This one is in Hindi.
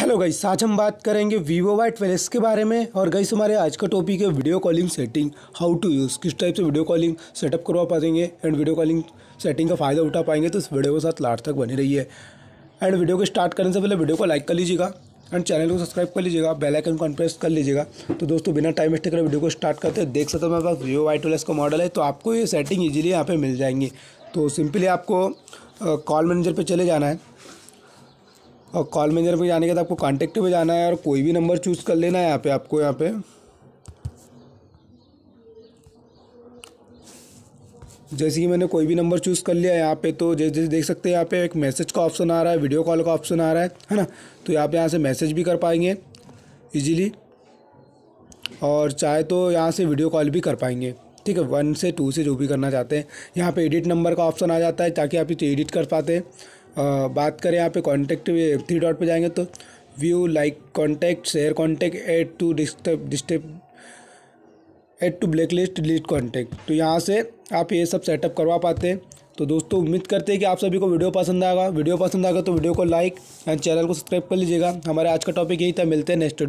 हेलो गाइस आज हम बात करेंगे वीवो वाई ट्वेल्व के बारे में और गाइस हमारे आज का टॉपिक है video calling setting how to use किस टाइप से वीडियो कॉलिंग सेटअप करवा पाएंगे एंड वीडियो कॉलिंग सेटिंग का फ़ायदा उठा पाएंगे तो इस वीडियो के साथ लास्ट तक बनी रही है एंड वीडियो को स्टार्ट करने से पहले वीडियो को लाइक कर लीजिएगा एंड चैनल को सब्सक्राइब कर लीजिएगा बेल आइकन को प्रेस कर लीजिएगा तो दोस्तों बिना टाइम वेस्ट करें वीडियो को स्टार्ट करते हैं देख सकते हो मेरे पास वीवो वाई ट्वेल्व का मॉडल है तो आपको ये सेटिंग ईजिली यहाँ पर मिल जाएंगी तो सिंपली आपको कॉल मैनेजर पर चले जाना है और कॉल मैनेजर पे जाने के बाद आपको कॉन्टेक्ट पे जाना है और कोई भी नंबर चूज़ कर लेना है यहाँ पे आपको यहाँ पे जैसे कि मैंने कोई भी नंबर चूज़ कर लिया है यहाँ पे तो जैसे जैसे देख सकते हैं यहाँ पे एक मैसेज का ऑप्शन आ रहा है वीडियो कॉल का ऑप्शन आ रहा है है ना तो यहाँ पे यहाँ से मैसेज भी कर पाएंगे इजीली और चाहे तो यहाँ से वीडियो कॉल भी कर पाएंगे ठीक है वन से टू से जो भी करना चाहते हैं यहाँ पर एडिट नंबर का ऑप्शन आ जाता है ताकि आप इसे एडिट कर पाते हैं बात करें यहाँ पे कॉन्टैक्ट थ्री डॉट पे जाएंगे तो view like contact share contact add to disturb disturb add to blacklist delete contact तो यहाँ से आप ये सब सेटअप करवा पाते हैं तो दोस्तों उम्मीद करते हैं कि आप सभी को वीडियो पसंद आएगा वीडियो पसंद आएगा तो वीडियो को लाइक एंड चैनल को सब्सक्राइब कर लीजिएगा हमारे आज का टॉपिक यही था मिलते हैं नेक्स्ट